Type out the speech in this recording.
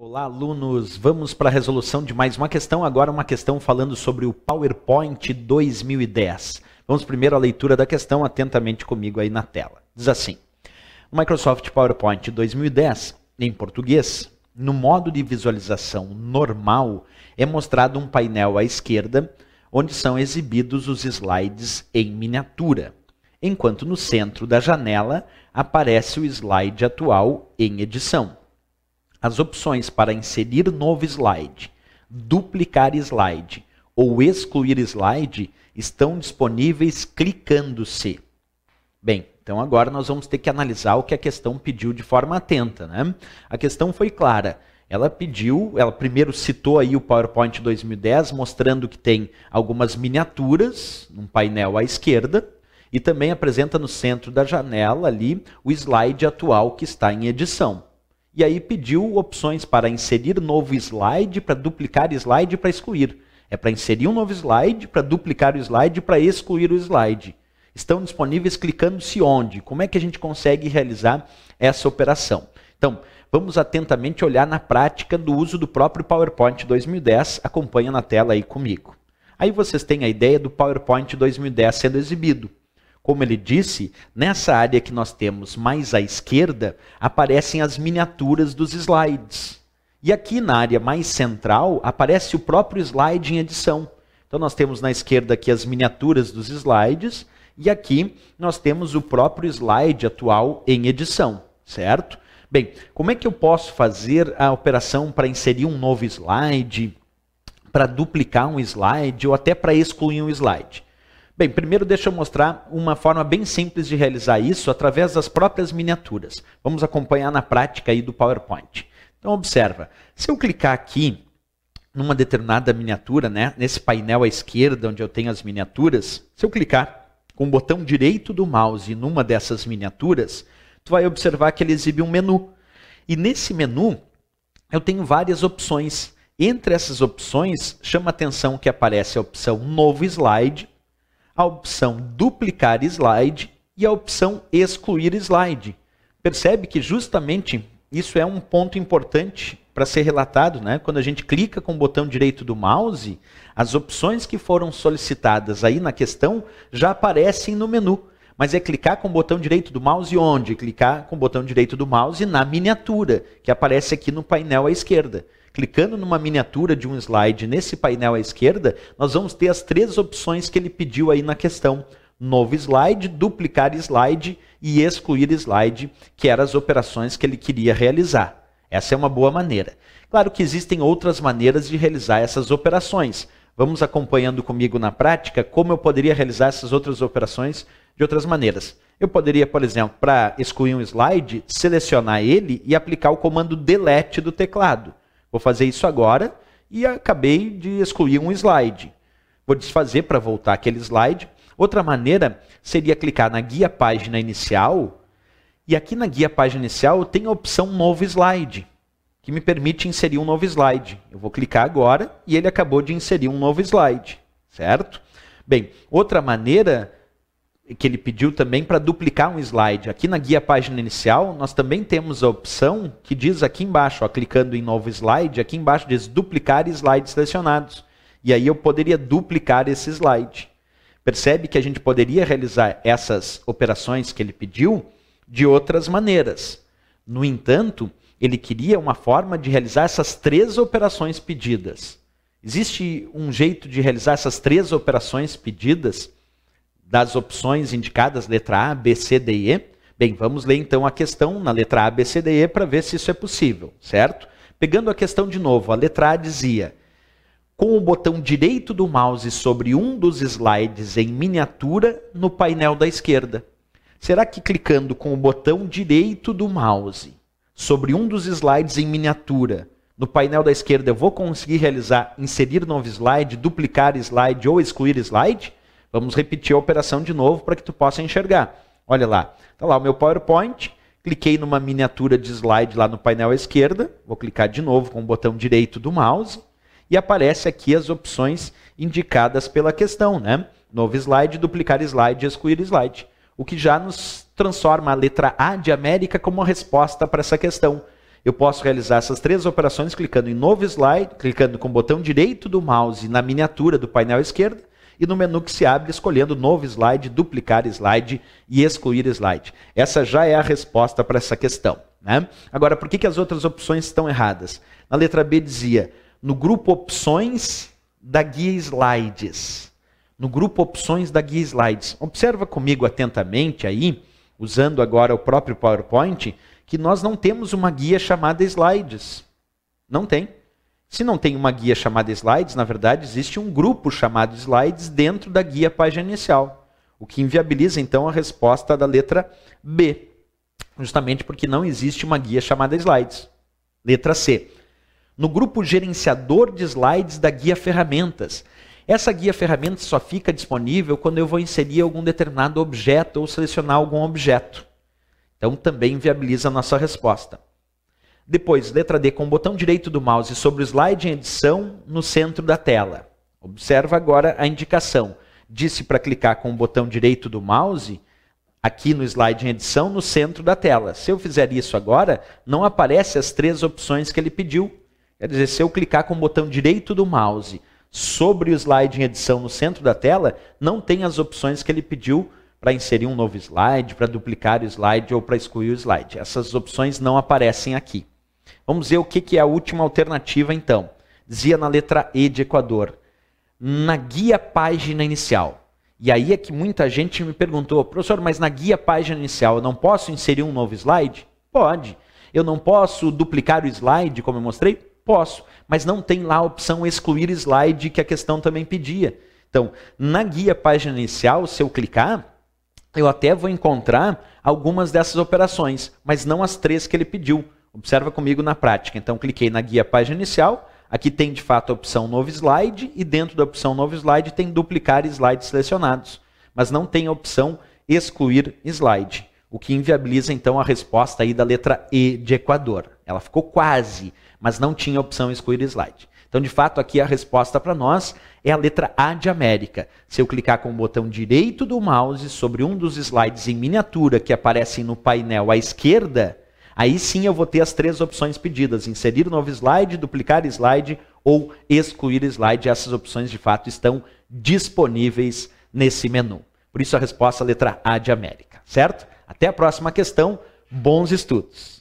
Olá, alunos. Vamos para a resolução de mais uma questão. Agora, uma questão falando sobre o PowerPoint 2010. Vamos primeiro à leitura da questão atentamente comigo aí na tela. Diz assim: o Microsoft PowerPoint 2010, em português, no modo de visualização normal, é mostrado um painel à esquerda onde são exibidos os slides em miniatura, enquanto no centro da janela aparece o slide atual em edição. As opções para inserir novo slide, duplicar slide ou excluir slide estão disponíveis clicando-se. Bem, então agora nós vamos ter que analisar o que a questão pediu de forma atenta. Né? A questão foi clara. Ela pediu, ela primeiro citou aí o PowerPoint 2010, mostrando que tem algumas miniaturas um painel à esquerda e também apresenta no centro da janela ali o slide atual que está em edição e aí pediu opções para inserir novo slide, para duplicar slide, para excluir. É para inserir um novo slide, para duplicar o slide, para excluir o slide. Estão disponíveis clicando-se onde? Como é que a gente consegue realizar essa operação? Então, vamos atentamente olhar na prática do uso do próprio PowerPoint 2010. Acompanha na tela aí comigo. Aí vocês têm a ideia do PowerPoint 2010 sendo exibido. Como ele disse, nessa área que nós temos mais à esquerda, aparecem as miniaturas dos slides. E aqui na área mais central, aparece o próprio slide em edição. Então nós temos na esquerda aqui as miniaturas dos slides e aqui nós temos o próprio slide atual em edição, certo? Bem, como é que eu posso fazer a operação para inserir um novo slide, para duplicar um slide ou até para excluir um slide? Bem, primeiro deixa eu mostrar uma forma bem simples de realizar isso através das próprias miniaturas. Vamos acompanhar na prática aí do PowerPoint. Então observa, se eu clicar aqui numa determinada miniatura, né, nesse painel à esquerda onde eu tenho as miniaturas, se eu clicar com o botão direito do mouse numa dessas miniaturas, tu vai observar que ele exibe um menu. E nesse menu eu tenho várias opções. Entre essas opções, chama atenção que aparece a opção Novo Slide, a opção duplicar slide e a opção excluir slide. Percebe que justamente isso é um ponto importante para ser relatado, né? Quando a gente clica com o botão direito do mouse, as opções que foram solicitadas aí na questão já aparecem no menu. Mas é clicar com o botão direito do mouse onde? Clicar com o botão direito do mouse na miniatura, que aparece aqui no painel à esquerda. Clicando numa miniatura de um slide nesse painel à esquerda, nós vamos ter as três opções que ele pediu aí na questão. Novo slide, duplicar slide e excluir slide, que eram as operações que ele queria realizar. Essa é uma boa maneira. Claro que existem outras maneiras de realizar essas operações. Vamos acompanhando comigo na prática como eu poderia realizar essas outras operações de outras maneiras. Eu poderia, por exemplo, para excluir um slide, selecionar ele e aplicar o comando delete do teclado. Vou fazer isso agora e acabei de excluir um slide. Vou desfazer para voltar aquele slide. Outra maneira seria clicar na guia página inicial e aqui na guia página inicial tem a opção novo slide, que me permite inserir um novo slide. Eu vou clicar agora e ele acabou de inserir um novo slide, certo? Bem, outra maneira que ele pediu também para duplicar um slide. Aqui na guia página inicial, nós também temos a opção que diz aqui embaixo, ó, clicando em novo slide, aqui embaixo diz duplicar slides selecionados. E aí eu poderia duplicar esse slide. Percebe que a gente poderia realizar essas operações que ele pediu de outras maneiras. No entanto, ele queria uma forma de realizar essas três operações pedidas. Existe um jeito de realizar essas três operações pedidas? das opções indicadas, letra A, B, C, D e E. Bem, vamos ler então a questão na letra A, B, C, D e E para ver se isso é possível, certo? Pegando a questão de novo, a letra A dizia: com o botão direito do mouse sobre um dos slides em miniatura no painel da esquerda. Será que clicando com o botão direito do mouse sobre um dos slides em miniatura no painel da esquerda eu vou conseguir realizar inserir novo slide, duplicar slide ou excluir slide? Vamos repetir a operação de novo para que tu possa enxergar. Olha lá, tá lá o meu PowerPoint. Cliquei numa miniatura de slide lá no painel à esquerda. Vou clicar de novo com o botão direito do mouse e aparece aqui as opções indicadas pela questão, né? Novo slide, duplicar slide, excluir slide. O que já nos transforma a letra A de América como a resposta para essa questão. Eu posso realizar essas três operações clicando em novo slide, clicando com o botão direito do mouse na miniatura do painel esquerdo e no menu que se abre, escolhendo novo slide, duplicar slide e excluir slide. Essa já é a resposta para essa questão. Né? Agora, por que, que as outras opções estão erradas? Na letra B dizia, no grupo opções da guia slides. No grupo opções da guia slides. Observa comigo atentamente aí, usando agora o próprio PowerPoint, que nós não temos uma guia chamada slides. Não tem. Se não tem uma guia chamada slides, na verdade, existe um grupo chamado slides dentro da guia página inicial, o que inviabiliza então a resposta da letra B, justamente porque não existe uma guia chamada slides. Letra C. No grupo gerenciador de slides da guia ferramentas. Essa guia ferramentas só fica disponível quando eu vou inserir algum determinado objeto ou selecionar algum objeto. Então também inviabiliza a nossa resposta. Depois, letra D, com o botão direito do mouse sobre o slide em edição no centro da tela. Observa agora a indicação. Disse para clicar com o botão direito do mouse aqui no slide em edição no centro da tela. Se eu fizer isso agora, não aparece as três opções que ele pediu. Quer dizer, se eu clicar com o botão direito do mouse sobre o slide em edição no centro da tela, não tem as opções que ele pediu para inserir um novo slide, para duplicar o slide ou para excluir o slide. Essas opções não aparecem aqui. Vamos ver o que, que é a última alternativa, então. Dizia na letra E de Equador, na guia página inicial. E aí é que muita gente me perguntou, professor, mas na guia página inicial eu não posso inserir um novo slide? Pode. Eu não posso duplicar o slide, como eu mostrei? Posso. Mas não tem lá a opção excluir slide, que a questão também pedia. Então, na guia página inicial, se eu clicar, eu até vou encontrar algumas dessas operações, mas não as três que ele pediu. Observa comigo na prática. Então, cliquei na guia página inicial. Aqui tem, de fato, a opção novo slide. E dentro da opção novo slide tem duplicar slides selecionados. Mas não tem a opção excluir slide. O que inviabiliza, então, a resposta aí da letra E de Equador. Ela ficou quase, mas não tinha a opção excluir slide. Então, de fato, aqui a resposta para nós é a letra A de América. Se eu clicar com o botão direito do mouse sobre um dos slides em miniatura que aparecem no painel à esquerda, Aí sim eu vou ter as três opções pedidas: inserir novo slide, duplicar slide ou excluir slide. Essas opções de fato estão disponíveis nesse menu. Por isso a resposta letra A de América, certo? Até a próxima questão. Bons estudos!